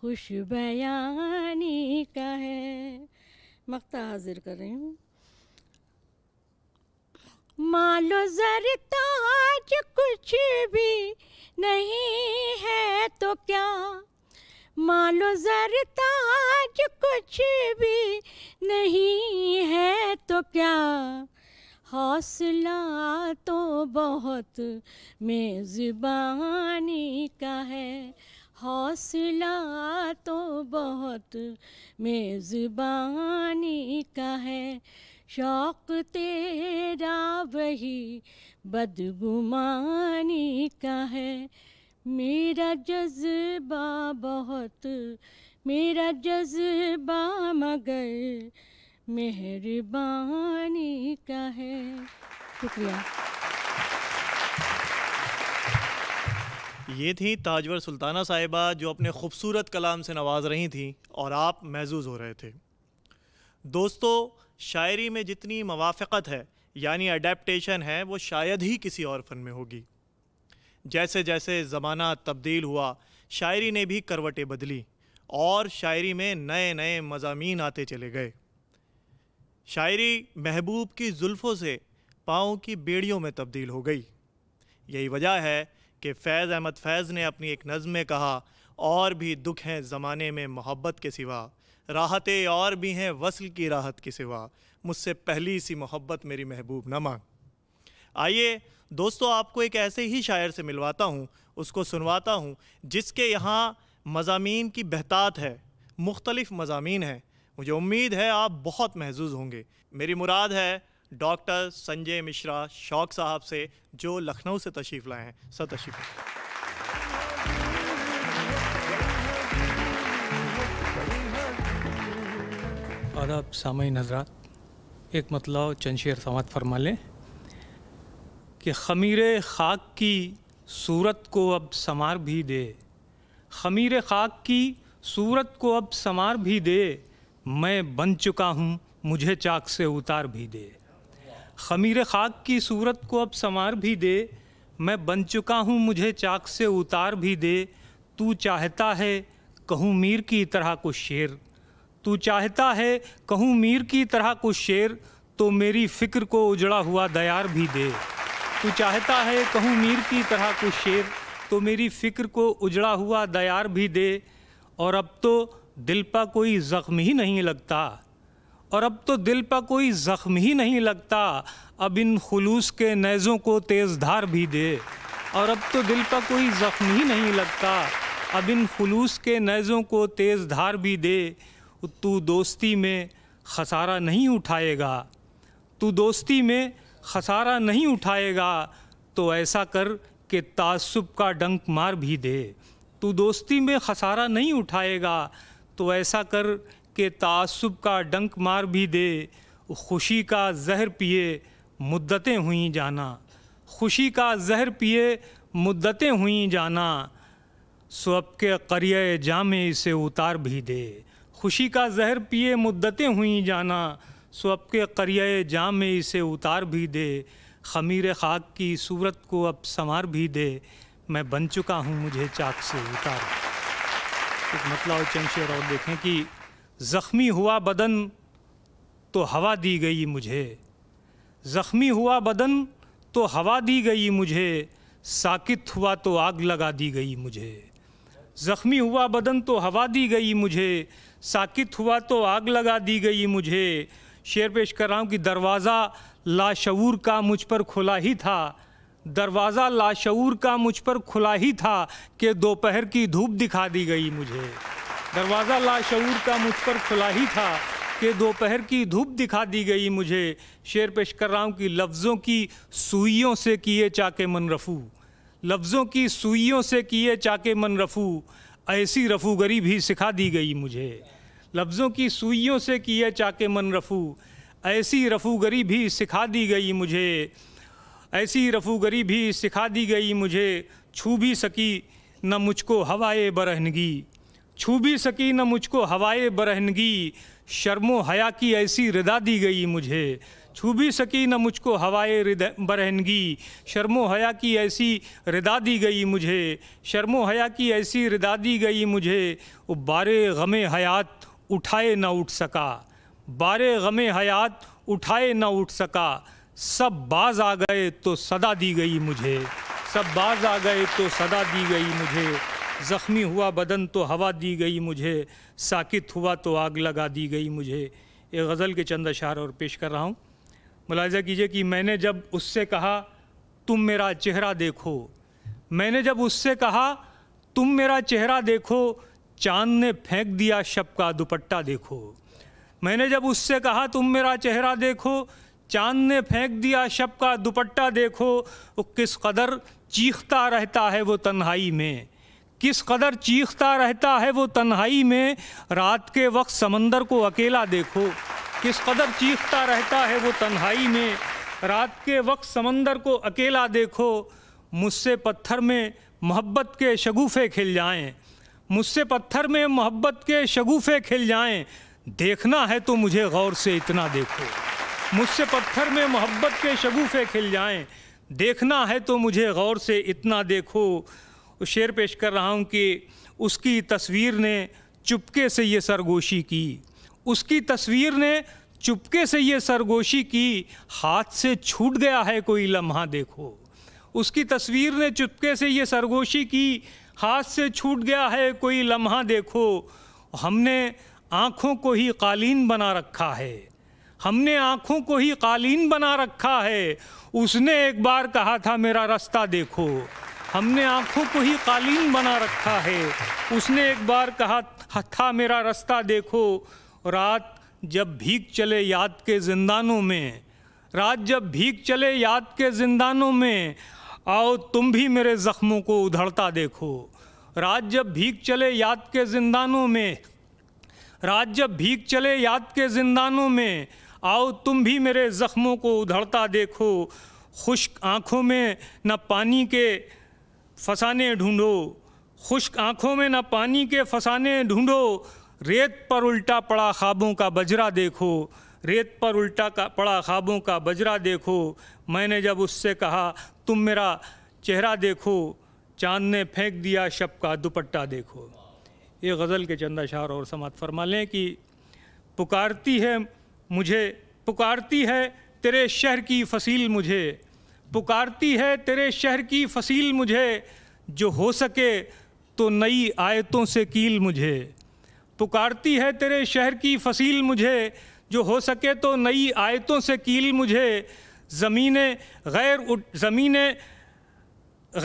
खुश बयानी का है मक्ता हाजिर कर रही हूँ मालो जर ताज कुछ भी नहीं है तो क्या मालो जर ताज कुछ भी नहीं है तो क्या हौसला तो बहुत मेज़बानी का है हौसला तो बहुत मेज़बानी का है शौक तेरा वही बदगुमानी का है मेरा जज्बा बहुत मेरा जज्बा मगर मेहरबानी का है शुक्रिया ये थी ताजवर सुल्ताना साहिबा जो अपने खूबसूरत कलाम से नवाज रही थी और आप महजूज हो रहे थे दोस्तों शायरी में जितनी मवाफ़त है यानी अडेप्टशन है वो शायद ही किसी और फ़न में होगी जैसे जैसे ज़माना तब्दील हुआ शायरी ने भी करवटें बदली और शायरी में नए नए मजामी आते चले गए शायरी महबूब की जुल्फ़ों से पाँव की बेड़ियों में तब्दील हो गई यही वजह है कि फैज़ अहमद फैज़ ने अपनी एक नज़म में कहा और भी दुख हैं ज़माने में मोहब्बत के सिवा राहतें और भी हैं वसल की राहत के सिवा मुझसे पहली सी मोहब्बत मेरी महबूब न मांग आइए दोस्तों आपको एक ऐसे ही शायर से मिलवाता हूँ उसको सुनवाता हूँ जिसके यहाँ मजामी की बहतात है मुख्तलिफ़ मजामी हैं मुझे उम्मीद है आप बहुत महजूज होंगे मेरी मुराद है डॉक्टर संजय मिश्रा शौक साहब से जो लखनऊ से तशरीफ़ लाए हैं सर तशरीफ़ आदाब अब सामीन हजरात एक मतलब चंद समात फरमा लें कि खमीर खाक की सूरत को अब समार भी दे खमीर खाक की सूरत को अब समार भी दे मैं बन चुका हूँ मुझे चाक से उतार भी दे खमीर खाक की सूरत को अब समार भी दे मैं बन चुका हूँ मुझे चाक से उतार भी दे तू चाहता है कहूँ मीर की तरह को शेर तू चाहता है कहूँ मीर की तरह को शेर तो मेरी फिक्र को उजड़ा हुआ दयार भी दे तू चाहता है कहूँ मीर की तरह को शेर तो मेरी फिक्र को उजड़ा हुआ दयार भी दे और अब तो दिल पर कोई ज़ख्म ही नहीं लगता और अब तो दिल पर कोई ज़ख्म ही नहीं लगता अब इन खलूस के नैज़ों को तेज़ धार भी दे और अब तो दिल पर कोई ज़ख्म ही नहीं लगता अब इन खलूस के नैज़ों को तेज़ धार भी दे तू दोस्ती में खसारा नहीं उठाएगा तू दोस्ती में खसारा नहीं उठाएगा तो ऐसा कर कि तासुब का डंक मार भी दे तू दोस्ती में खसारा नहीं उठाएगा तो ऐसा कर कि तासुब का डंक मार भी दे खुशी का जहर पिए मुद्दतें हुई जाना खुशी का जहर पिए मुद्दतें हुई जाना सो अब के करिए जामे इसे उतार भी दे खुशी का जहर पिए मुद्दतें हुई जाना सो अब के जाम में इसे उतार भी दे खमीर खाक की सूरत को अब संवार भी दे मैं बन चुका हूँ मुझे चाक से उतार एक मतलब चंद शेर और देखें कि ज़ख्मी हुआ बदन तो हवा दी गई मुझे ज़ख्मी हुआ बदन तो हवा दी गई मुझे साकित हुआ तो आग लगा दी गई मुझे ज़ख्मी हुआ बदन तो हवा दी गई मुझे साकित हुआ तो आग लगा दी गई मुझे शेर पेश कर रहा हूँ कि दरवाज़ा लाशूर का मुझ पर खुला ही था दरवाज़ा लाशूर का मुझ पर खुला ही था कि दोपहर की धूप दिखा दी गई मुझे दरवाज़ा लाशूर का मुझ पर खुला ही था कि दोपहर की धूप दिखा दी गई मुझे शेर पेश कर रहा हूँ कि लफ्ज़ों की सुइयों से किए चाके मनरफू लफ्ज़ों की सुइयों से किए चाके मनरफू ऐसी रफूगरी भी सिखा दी गई मुझे लफ्ज़ों की सुइयों से किए चाके मन रफू ऐसी रफूगरी भी सिखा दी गई मुझे ऐसी रफूगरी भी सिखा दी गई मुझे छू भी सकी न मुझको हवाए बरहनगी छू भी सकी न मुझको हवाए बरहनगी शर्मो हया की ऐसी रदा दी गई मुझे छू भी सकी न मुझको हवाए बरहनगी शर्मो हया की ऐसी रिदा दी गई मुझे शर्मो हया की ऐसी रिदा दी गई मुझे वो बारे गम हयात उठाए ना उठ सका बारे गम हयात उठाए ना उठ सका सब बाज आ गए तो सदा दी गई मुझे सब बाज आ गए तो सदा दी गई मुझे ज़ख्मी हुआ बदन तो हवा दी गई मुझे साकित हुआ तो आग लगा दी गई मुझे ये गज़ल के चंद अशार और पेश कर रहा हूँ मुलाजा कीजिए कि मैंने जब उससे कहा तुम मेरा चेहरा देखो मैंने जब उससे कहा तुम मेरा चेहरा देखो चांद ने फेंक दिया शब का दुपट्टा देखो मैंने जब उससे कहा तुम मेरा चेहरा देखो चांद ने फेंक दिया शब का दुपट्टा देखो वो किस कदर चीखता रहता है वो तन्हाई में किस कदर चीखता रहता है वो तन्हाई में रात के वक्त समंदर को अकेला देखो किस कदर चीखता रहता है वो तन्हाई में रात के वक्त समंदर को अकेला देखो मुझसे पत्थर में मोहब्बत के शगुफ़े खिल जाएं मुझसे पत्थर में मोहब्बत के शगुफ़े खिल जाएं देखना है तो मुझे गौर से इतना देखो मुझसे पत्थर में मोहब्बत के शगुफ़े खिल जाएं देखना है तो मुझे गौर से इतना देखो शेर पेश कर रहा हूँ कि उसकी तस्वीर ने चुपके से ये सरगोशी की उसकी तस्वीर ने चुपके से ये सरगोशी की हाथ से छूट गया है कोई लम्हा देखो उसकी तस्वीर ने चुपके से ये सरगोशी की हाथ से छूट गया है कोई लम्हा देखो हमने आँखों को ही कालीन बना रखा है हमने आँखों को ही कालीन बना रखा है उसने एक बार कहा था मेरा रास्ता देखो हमने आँखों को ही कालीन बना रखा है उसने एक बार कहा था मेरा रास्ता देखो रात जब भीख चले याद के जिंदानों में रात जब भीख चले याद के जिंदानों में आओ तुम भी मेरे ज़ख्मों को उधड़ता देखो रात जब भीख चले याद के जिंदानों में रात जब भीख चले याद के जिंदानों में आओ तुम भी मेरे ज़ख्मों को उधड़ता देखो खुश्क आँखों में न पानी के फसाने ढूंढो खुश्क आँखों में न पानी के फसाने ढूंढो रेत पर उल्टा पड़ा ख्वाबों का बजरा देखो रेत पर उल्टा का पड़ा ख्वाबों का बजरा देखो मैंने जब उससे कहा तुम मेरा चेहरा देखो चांद ने फेंक दिया शब का दुपट्टा देखो ये गज़ल के चंदा शार और समात फरमा लें कि पुकारती है मुझे पुकारती है तेरे शहर की फसील मुझे पुकारती है तेरे शहर की फसील मुझे जो हो सके तो नई आयतों से कील मुझे पुकारती है तेरे शहर की फसील मुझे जो हो सके तो नई आयतों से कील मुझे ज़मीन गैर ज़मीन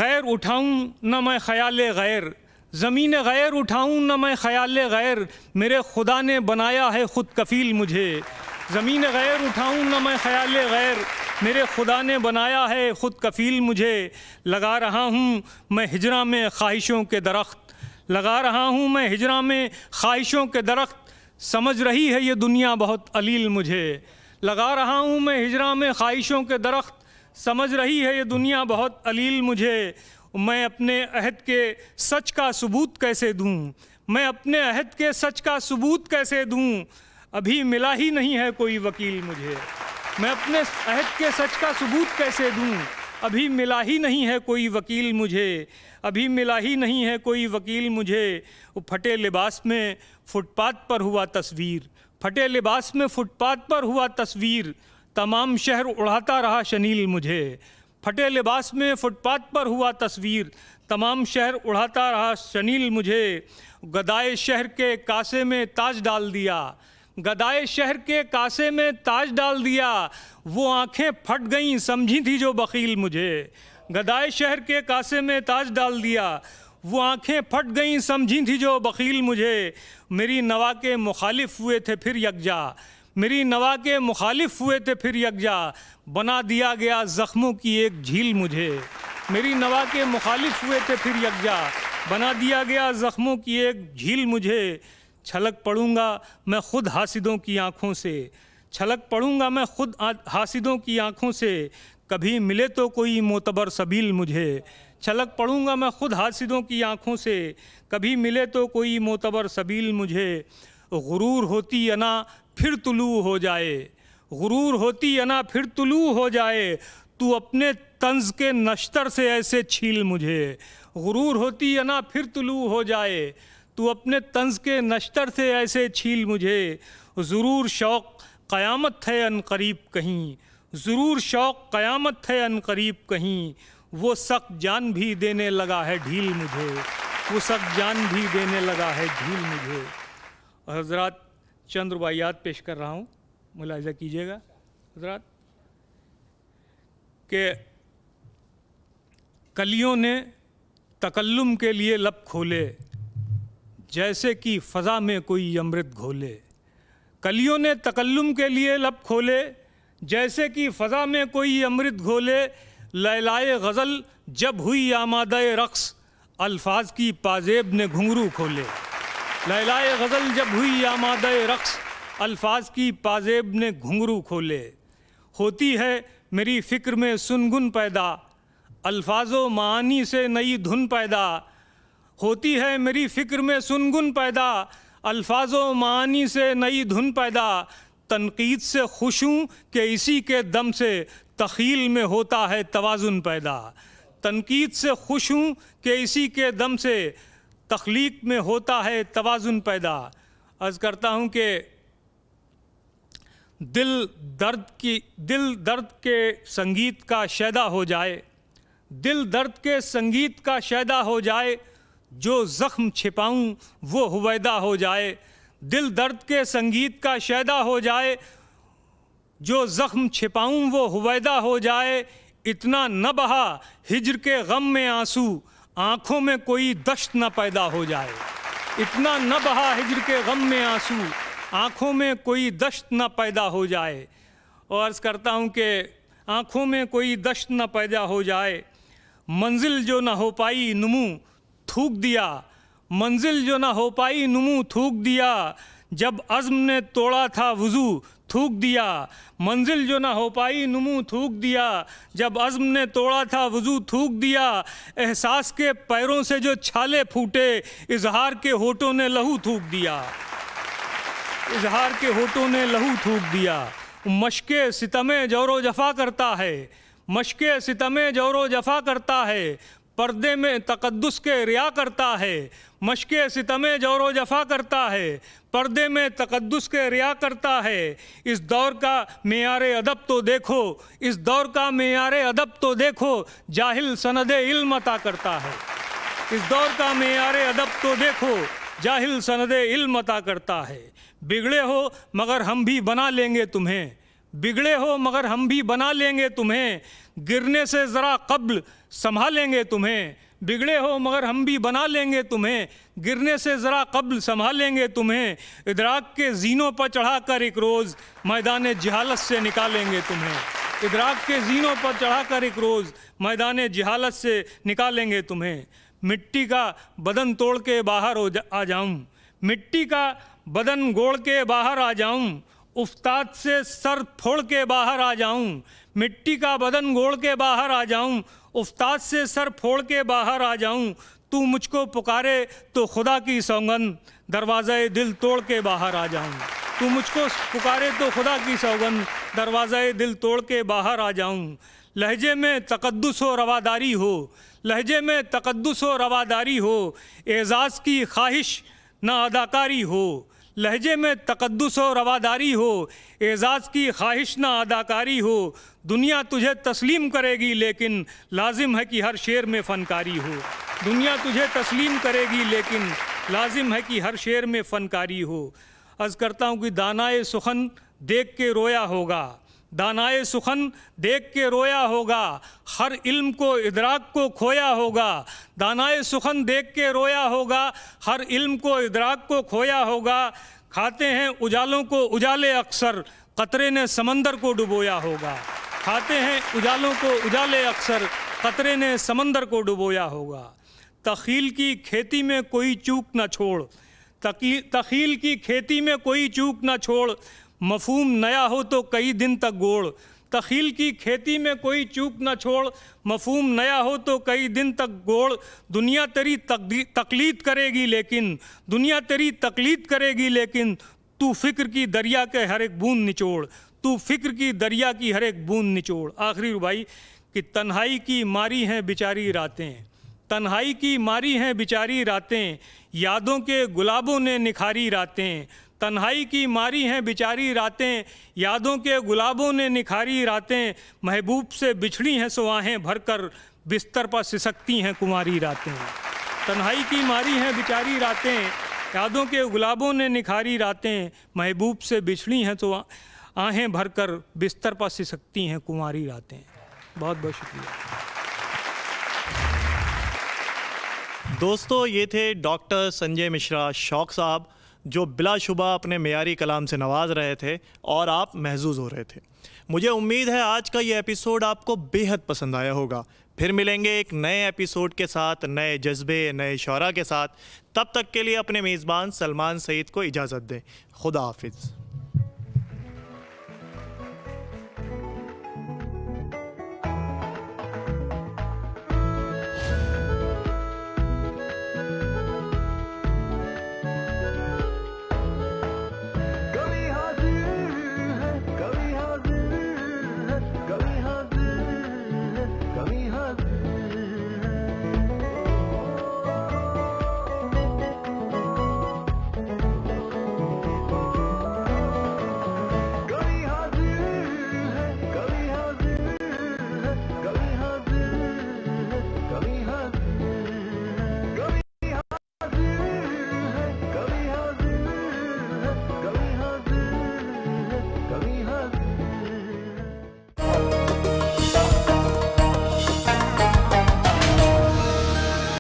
गैर उठाऊँ न मैं ख़याल गैर ज़मीन गैर उठाऊँ न मैं ख़याल गैर मेरे खुदा ने बनाया है ख़ुद कफ़ील मुझे ज़मीन गैर उठाऊँ न मैं ख़याल गैर मेरे खुदा ने बनाया है ख़ुद कफ़ील मुझे लगा रहा हूँ मैं हिजरा में ख्वाहिशों के दरख्त लगा रहा हूँ मैं हिजरा में ख्वाहिशों के दरख्त समझ रही है ये दुनिया बहुत अलील मुझे लगा रहा हूँ मैं हिजरा में ख्वाहिशों के दरख्त समझ रही है ये दुनिया बहुत अलील मुझे मैं अपने अहद के सच का सबूत कैसे दूँ मैं अपने अहद के सच का सबूत कैसे दूँ अभी मिला ही नहीं है कोई वकील मुझे मैं अपने अहद के सच का सबूत कैसे दूँ अभी मिला ही नहीं है कोई वकील मुझे अभी मिला ही नहीं है कोई वकील मुझे वो फटे लिबास में फुटपाथ पर हुआ तस्वीर फटे लिबास में फुटपाथ पर हुआ तस्वीर तमाम शहर उड़ाता रहा शनील मुझे फटे लिबास में फुटपाथ पर हुआ तस्वीर तमाम शहर उड़ाता रहा शनील मुझे गदाए शहर के कासे में ताज डाल दिया गदाए शहर के कासे में ताज डाल दिया वो आंखें फट गईं समझी थी जो बकील मुझे गदाए शहर के कासे में ताज डाल दिया वो आंखें फट गईं समझी थी जो बकील मुझे मेरी नवा के मुखालिफ हुए थे फिर यकजा मेरी नवा के मुखालिफ हुए थे फिर यकजा बना दिया गया ज़ख्मों की एक झील मुझे मेरी नवा के मुखालिफ हुए थे फिर यकजा बना दिया गया ज़ख्मों की एक झील मुझे छलक पड़ूंगा मैं खुद हासिदों की आँखों से छलक पढ़ूंगा मैं खुद हासिदों की आंखों से कभी मिले तो कोई मोतबर सबील मुझे छलक पढ़ूंगा मैं खुद हासिदों की आंखों से कभी मिले तो कोई मोतबर सबील मुझे गुरूर होती अना फिर तुलू हो जाए गुरूर होती अना फिर तुलू हो जाए तू अपने तंज के नश्तर से ऐसे छील मुझे गुरूर होती अना फिर तुलू हो जाए तू अपने तंज के नश्तर से ऐसे छील मुझे ज़रूर शौक़ क़यामत है अन करीब कहीं ज़रूर शौक़ क़यामत है अन करीब कहीं वो सख्त जान भी देने लगा है ढील मुझे वो सख्त जान भी देने लगा है ढील मुझे हजरत चंद रुबायात पेश कर रहा हूँ मुलायजा कीजिएगा हजरत के कलियों ने तकल्लुम के लिए लब खोले जैसे कि फ़ज़ा में कोई अमृत घोले कलियों ने तकल्लुम के लिए लब खोले जैसे कि फ़ज़ा में कोई अमृत घोले लैलाए गज़ल जब हुई आमादा रक्स अल्फाज की पाजेब ने घुंघरू खोले लैलाए गज़ल जब हुई आमादा रक्स अल्फाज की पाजेब ने घुंघरू खोले होती है मेरी फ़िक्र में सुनगुन पैदा अल्फाजो मानी से नई धुन पैदा होती है मेरी फ़िक्र में सुनगुन पैदा अल्फाज मानी से नई धुन पैदा तनकीद से खुश हूँ कि इसी के दम से तखील में होता है तोज़ुन पैदा तनकीद से खुश हूँ कि इसी के दम से तख्लीक में होता है तोज़ुन पैदा अर्ज़ करता हूँ कि दिल दर्द की दिल दर्द के संगीत का शैदा हो जाए दिल दर्द के संगीत का शैदा हो जाए जो ज़ख्म छिपाऊँ वो हुवैदा हो जाए दिल दर्द के संगीत का शैदा हो जाए जो ज़ख्म छिपाऊँ वो हुवैदा हो जाए इतना न बहा हिजर के गम में आंसू आँखों में कोई दश्त न पैदा हो जाए इतना न बहा हिजर के गम में आंसू आँखों में कोई दश्त न पैदा हो जाए और अर्ज़ करता हूँ कि आँखों में कोई दश्त न पैदा हो जाए मंजिल जो न हो पाई नमू थूक दिया मंजिल जो ना हो पाई नुमू थूक दिया जब अज़म ने तोड़ा था वज़ू थूक दिया मंजिल जो ना हो पाई नुमू थूक दिया जब अज़म ने तोड़ा था वज़ू थूक दिया एहसास के पैरों से जो छाले फूटे इजहार के होठों ने लहू थूक दिया इजहार के होठों ने लहू थूक दिया मशक सितम जोर जफ़ा करता है मशक सितम जोर जफ़ा करता है पर्दे में तकदस के रिया करता है मशक सितम जौर जफा करता है पर्दे में तकदस के रिया करता है इस दौर का मैार अदब तो देखो इस दौर का मैार अदब तो देखो जाहिल सनद इल्म अता करता है इस दौर का मैार अदब तो देखो जाहिल सनद इल्म अता करता है बिगड़े हो मगर हम भी बना लेंगे तुम्हें बिगड़े हो मगर हम भी बना लेंगे तुम्हें गिरने से ज़रा कब्ल संभालेंगे तुम्हें बिगड़े हो मगर हम भी बना लेंगे तुम्हें गिरने से ज़रा कब्ल संभालेंगे तुम्हें इदराक के जीनों पर चढ़ा कर एक रोज़ मैदान जहालत से निकालेंगे तुम्हें इदराक के जीनों पर चढ़ा कर एक रोज़ मैदान जहालत से निकालेंगे तुम्हें मिट्टी का बदन तोड़ के बाहर हो जा आ जाऊँ मिट्टी का बदन गोड़ के बाहर आ जाऊँ उस्ताद से सर फोड़ के बाहर आ जाऊं मिट्टी का बदन गोड़ के बाहर आ जाऊं उस्ताद से सर फोड़ के बाहर आ जाऊं तू मुझको पुकारे तो खुदा की सौगंध दरवाज़े दिल तोड़ के बाहर आ जाऊं तू मुझको पुकारे तो खुदा की सौगंध दरवाज़े दिल तोड़ के बाहर आ जाऊं लहजे में तकदस व रवादारी हो लहजे में तकदस व रवादारी हो एज़ाज़ की ख्वाहिश ना अदाकारी हो लहजे में तकदस और रवादारी हो एजाज़ की ख्वाहिश ना अदाकारी हो दुनिया तुझे तस्लीम करेगी लेकिन लाजिम है कि हर शेर में फ़नकारी हो दुनिया तुझे तस्लीम करेगी लेकिन लाजिम है कि हर शेर में फ़नकारी हो अर्ज़ करता हूँ कि दानाए सुखन देख के रोया होगा दानाए सुखन देख के रोया होगा हर इल्म को इदराक को खोया होगा दानाए सुखन देख के रोया होगा हर इल्म को इदराक को खोया होगा खाते हैं उजालों को उजाले अक्सर कतरे ने समंदर को डुबोया होगा खाते हैं उजालों को उजाले अक्सर कतरे ने समंदर को डुबोया होगा तखील की खेती में कोई चूक न छोड़ तकी तखील की खेती में कोई चूक न छोड़ मफहूम नया हो तो कई दिन तक गोड़ तखील की खेती में कोई चूक न छोड़ मफहम नया हो तो कई दिन तक गोड़ दुनिया तेरी तकलीद करेगी लेकिन दुनिया तेरी तकलीद करेगी लेकिन तू फिक्र की दरिया के हर एक बूंद निचोड़ तू फिक्र की दरिया की हर एक बूंद निचोड़ आखिरी रुबाई कि तन्हाई की मारी हैं बेचारी रातें तन्हाई की मारी हैं बेचारी रातें यादों के गुलाबों ने निखारी रातें तन्हाई की मारी हैं बिचारी रातें यादों के गुलाबों ने निखारी रातें महबूब से बिछड़ी हैं सुहाहें भरकर बिस्तर पर सिसकती हैं कुमारी रातें तन्हाई की मारी हैं बिचारी रातें यादों के गुलाबों ने निखारी रातें महबूब से बिछड़ी हैं तो आहें भरकर बिस्तर पर सिसकती हैं कुमारी रातें बहुत बहुत शुक्रिया दोस्तों ये थे डॉक्टर संजय मिश्रा शौक साहब जो बिलाशुबा अपने मेयारी कलाम से नवाज रहे थे और आप महजूज हो रहे थे मुझे उम्मीद है आज का ये एपिसोड आपको बेहद पसंद आया होगा फिर मिलेंगे एक नए एपिसोड के साथ नए जज्बे नए शरा के साथ तब तक के लिए अपने मेज़बान सलमान सईद को इजाज़त दें खुदा हाफिज़